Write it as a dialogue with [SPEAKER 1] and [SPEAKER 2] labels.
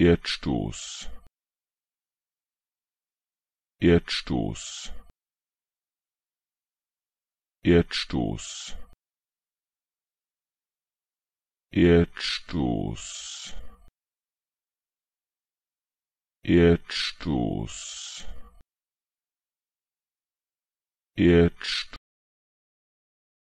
[SPEAKER 1] Erdstoß Erdstoß Erdstoß Erdstoß Erdstoß Erdstoß